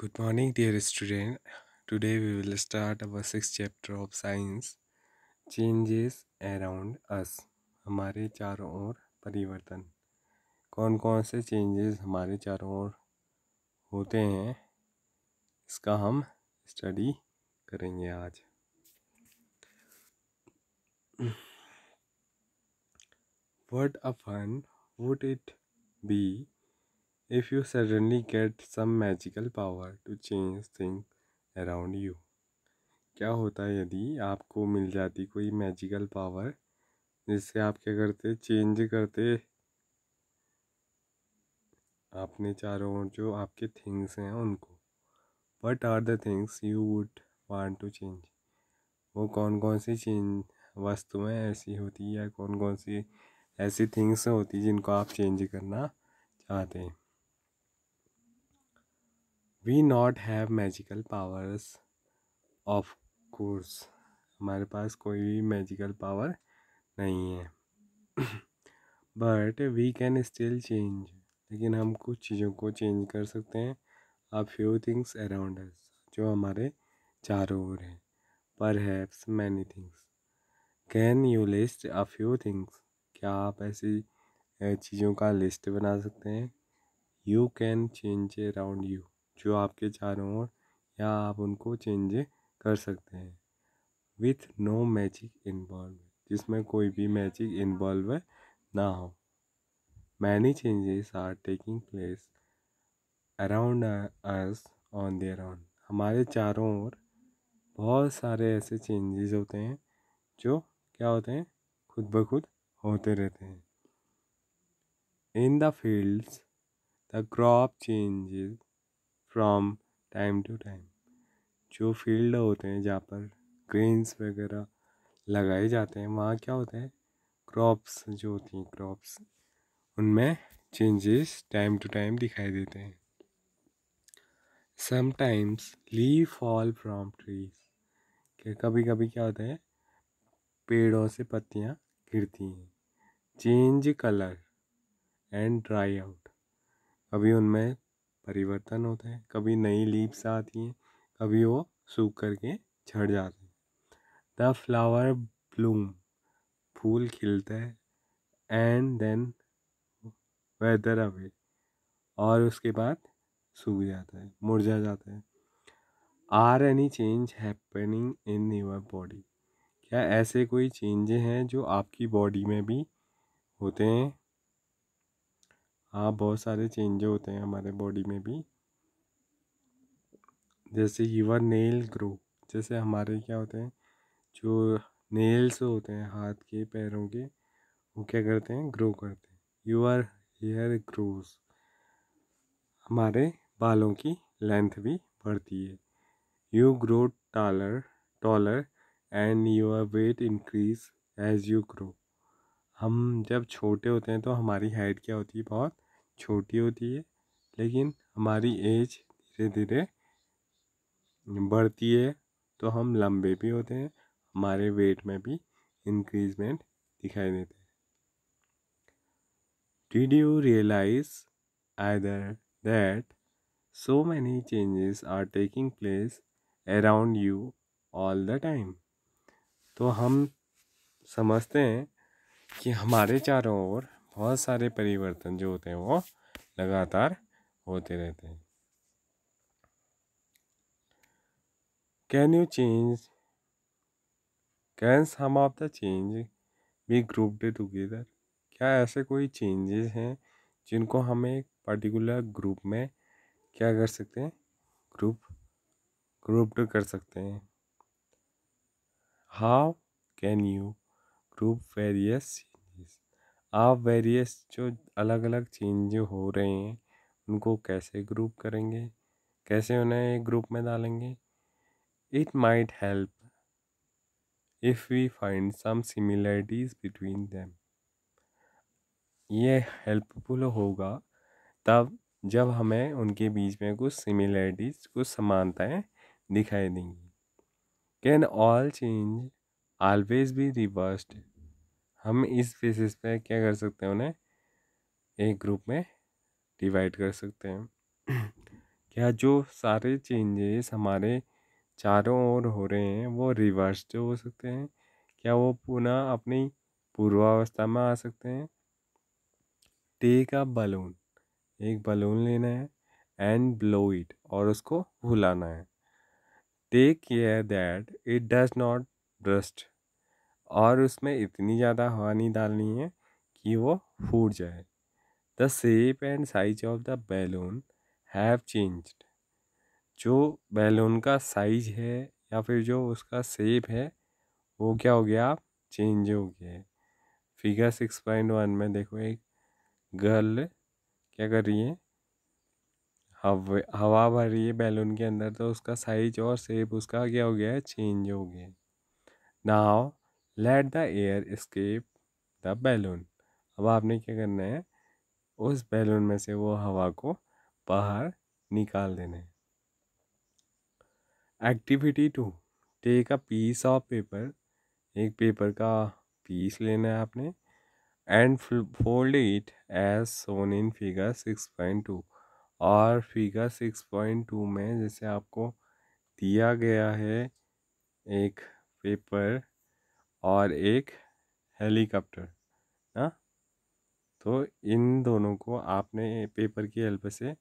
Good morning, dear student. Today we will start our sixth chapter of science. Changes around us. हमारे चारों ओर परिवर्तन कौन कौन से चेंजेस हमारे चारों ओर होते हैं इसका हम स्टडी करेंगे आज what a fun would it be if you suddenly get some magical power to change things around you क्या होता है यदि आपको मिल जाती कोई मैजिकल पावर जिससे आप क्या करते चेंज करते आपने चारों ओर जो आपके थिंग्स हैं उनको what are the things you would want to change वो कौन कौन सी चेंज वस्तुएं ऐसी होती है या कौन कौन सी ऐसी थिंग्स होती जिनको आप चेंज करना चाहते हैं we not have magical powers of course हमारे पास कोई भी मैजिकल पावर नहीं है but we can still change लेकिन हम कुछ चीज़ों को चेंज कर सकते हैं a few things around us जो हमारे चारों ओर हैं perhaps many things can you list a few things क्या आप ऐसी चीज़ों का लिस्ट बना सकते हैं you can change around you जो आपके चारों ओर या आप उनको चेंज कर सकते हैं विथ नो मैजिक इन्वॉल्व जिसमें कोई भी मैजिक इन्वॉल्व ना हो many changes are taking place around us on there around हमारे चारों ओर बहुत सारे ऐसे चेंजेस होते हैं जो क्या होते हैं खुद ब खुद होते रहते हैं in the fields the crop changes from time to time जो फील्ड होते हैं जहाँ पर ग्रेन्स वगैरह लगाए जाते हैं वहाँ क्या होता है क्रॉप्स जो होती हैं क्रॉप्स उनमें चेंजेस टाइम टू टाइम दिखाई देते हैं sometimes leaves fall from trees कि कभी कभी क्या होता है पेड़ों से पत्तियाँ गिरती हैं change colour and dry out कभी उनमें परिवर्तन होता है कभी नई लीव्स आती हैं कभी वो सूख करके झड़ जाते हैं द फ्लावर ब्लूम फूल खिलता है एंड देन वेदर अवे और उसके बाद सूख जाता है मुरझा जाता है are any change happening in your body क्या ऐसे कोई चेंजें हैं जो आपकी बॉडी में भी होते हैं हाँ बहुत सारे चेंजे होते हैं हमारे बॉडी में भी जैसे यूर नेल ग्रो जैसे हमारे क्या होते हैं जो नेल्स होते हैं हाथ के पैरों के वो क्या करते हैं ग्रो करते हैं यूर हेयर ग्रोस हमारे बालों की लेंथ भी बढ़ती है you grow taller taller and your weight increase as you grow हम जब छोटे होते हैं तो हमारी हाइट क्या होती है बहुत छोटी होती है लेकिन हमारी एज धीरे धीरे बढ़ती है तो हम लंबे भी होते हैं हमारे वेट में भी इंक्रीजमेंट दिखाई देते हैं did you realise other that so many changes are taking place around you all the time तो हम समझते हैं कि हमारे चारों ओर बहुत सारे परिवर्तन जो होते हैं वो लगातार होते रहते हैं can you change can some of the change be grouped together क्या ऐसे कोई चेंजेस हैं जिनको हमें एक पर्टिकुलर ग्रुप में क्या कर सकते हैं ग्रुप ग्रुप्ड कर सकते हैं how can you to various changes आप वेरियस जो अलग अलग चेंज हो रहे हैं उनको कैसे ग्रुप करेंगे कैसे उन्हें एक ग्रुप में डालेंगे it might help if we find some similarities between them ये हेल्पफुल होगा तब जब हमें उनके बीच में कुछ सिमिलरिटीज़ कुछ समानताएं दिखाई देंगी can all change always be reversed हम इस बेसिस पे क्या कर सकते हैं उन्हें एक ग्रुप में डिवाइड कर सकते हैं क्या जो सारे चेंजेस हमारे चारों ओर हो रहे हैं वो जो हो सकते हैं क्या वो पुनः अपनी पूर्वावस्था में आ सकते हैं टेक अ बलून एक बलून लेना है एंड ब्लो इट और उसको भुलाना है take care that it does not burst और उसमें इतनी ज़्यादा हवा नहीं डालनी है कि वो फूट जाए the shape and size of the balloon have changed जो बैलून का साइज है या फिर जो उसका सेप है वो क्या हो गया चेंज हो गया है फिगर सिक्स पॉइंट वन में देखो एक गर्ल क्या कर रही है हवा हवा भर रही है बैलून के अंदर तो उसका साइज और सेप उसका क्या हो गया है चेंज हो गया now let the air escape the balloon अब आपने क्या करना है उस बैलून में से वो हवा को बाहर निकाल देना है activity two take a piece of paper एक पेपर का पीस लेना है आपने and fold it as shown in figure six point two और फिगर सिक्स पॉइंट टू में जैसे आपको दिया गया है एक पेपर और एक हेलीकॉप्टर ना हाँ? तो इन दोनों को आपने पेपर की हेल्प से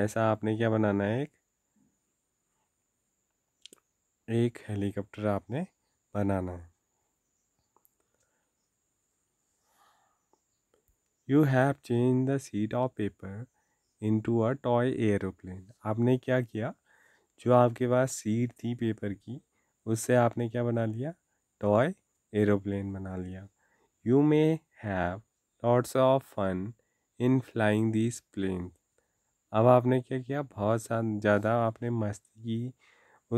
ऐसा आपने क्या बनाना है एक एक हेलीकॉप्टर आपने बनाना है you have change the sheet of paper into a toy aeroplane आपने क्या किया जो आपके पास सीट थी पेपर की उससे आपने क्या बना लिया टॉय एरोप्लेन बना लिया you may have lots of fun in flying this plane अब आपने क्या किया बहुत ज़्यादा आपने मस्ती की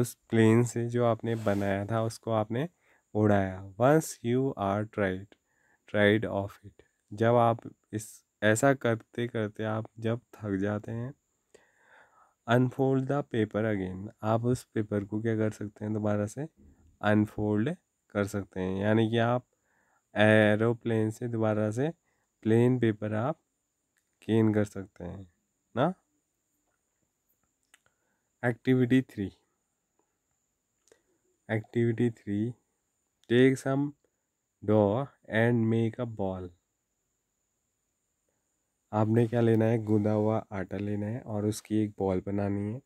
उस प्लेन से जो आपने बनाया था उसको आपने उड़ाया once you are tired tired of it जब आप इस ऐसा करते करते आप जब थक जाते हैं अनफोल्ड द पेपर अगेन आप उस पेपर को क्या कर सकते हैं दोबारा से अनफोल्ड कर सकते हैं यानी कि आप एरोप्लेन से दोबारा से प्लेन पेपर आप गेन कर सकते हैं ना activity three activity three take some dough and make a ball आपने क्या लेना है गूंदा हुआ आटा लेना है और उसकी एक बॉल बनानी है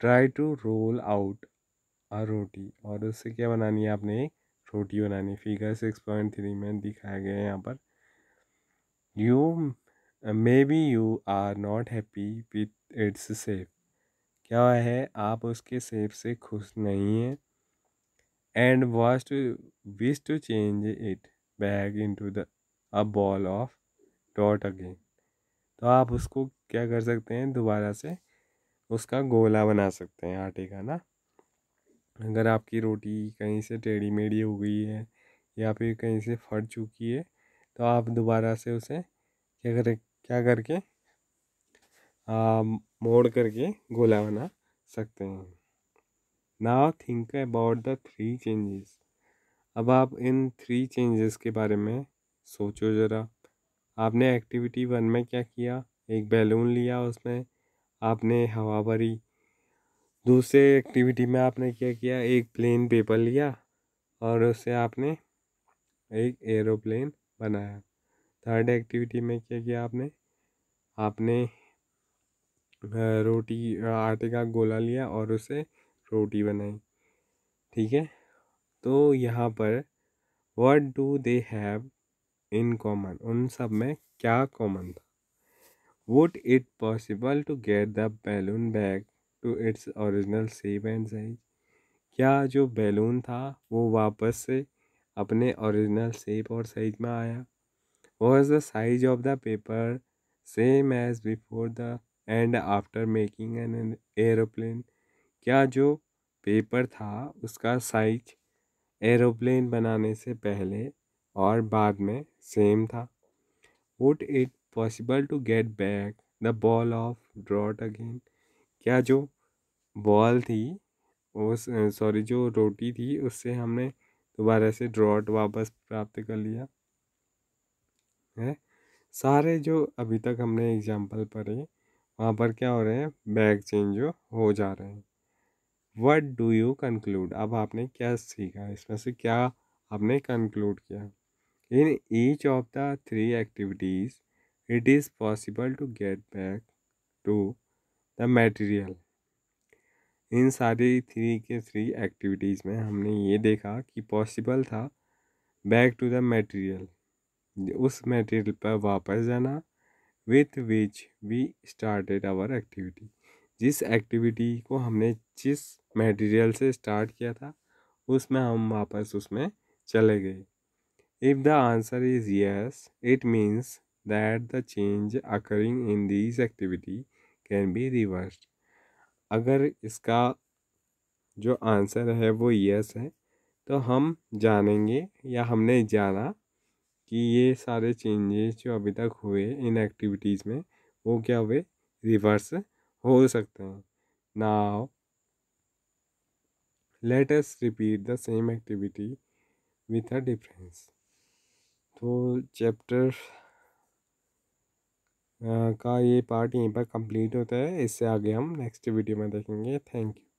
ट्राई टू रोल आउट और रोटी और उससे क्या बनानी है आपने एक रोटी बनानी फिगर सिक्स पॉइंट थ्री में दिखाया गया है यहाँ पर you may be you are not happy with its shape क्या है आप उसके सेफ से खुश नहीं हैं and want wish to change it back into the a ball of dough again तो आप उसको क्या कर सकते हैं दोबारा से उसका गोला बना सकते हैं आटे का ना अगर आपकी रोटी कहीं से टेढ़ी मेढ़ी हो गई है या फिर कहीं से फट चुकी है तो आप दोबारा से उसे क्या करें क्या करके आ, मोड़ करके गोला बना सकते हैं now think about the three changes अब आप इन थ्री चेंजेस के बारे में सोचो ज़रा आपने एक्टिविटी वन में क्या किया एक बैलून लिया उसमें आपने हवा भरी दूसरे एक्टिविटी में आपने क्या किया एक प्लेन पेपर लिया और उससे आपने एक एरोप्लेन बनाया थर्ड एक्टिविटी में क्या किया आपने आपने रोटी आटे का गोला लिया और उसे रोटी बनाई ठीक है तो यहाँ पर what do they have in common उन सब में क्या कॉमन था would it possible to get the balloon back to तो its original shape and size क्या जो बैलून था वो वापस से अपने ओरिजिनल सेप और साइज में आया was the size of the paper same as before the and after making an aeroplane क्या जो पेपर था उसका साइज एरोप्लेन बनाने से पहले और बाद में सेम था would it possible to get back the ball of ड्रॉट अगेन क्या जो बॉल थी वो सॉरी जो रोटी थी उससे हमने दोबारा से ड्रॉट वापस प्राप्त कर लिया है सारे जो अभी तक हमने एग्जाम्पल पढ़े वहाँ पर क्या हो रहे हैं बैग चेंज हो जा रहे हैं वट डू यू कंक्लूड अब आपने क्या सीखा इसमें से क्या आपने कंक्लूड किया in each of the three activities it is possible to get back to the material in सारी थ्री के थ्री एक्टिविटीज़ में हमने ये देखा कि पॉसिबल था बैक टू द मटेरियल उस मटेरियल पर वापस जाना with which we started our activity जिस एक्टिविटी को हमने जिस मटेरियल से स्टार्ट किया था उसमें हम वापस उसमें चले गए if the answer is yes it means that the change occurring in this activity can be reversed अगर इसका जो आंसर है वो यस है तो हम जानेंगे या हमने जाना कि ये सारे चेंजेस जो अभी तक हुए इन एक्टिविटीज़ में वो क्या हुए रिवर्स हो सकते हैं now let us repeat the same activity with a difference तो चैप्टर का ये पार्ट यहीं पर कंप्लीट होता है इससे आगे हम नेक्स्ट वीडियो में देखेंगे थैंक यू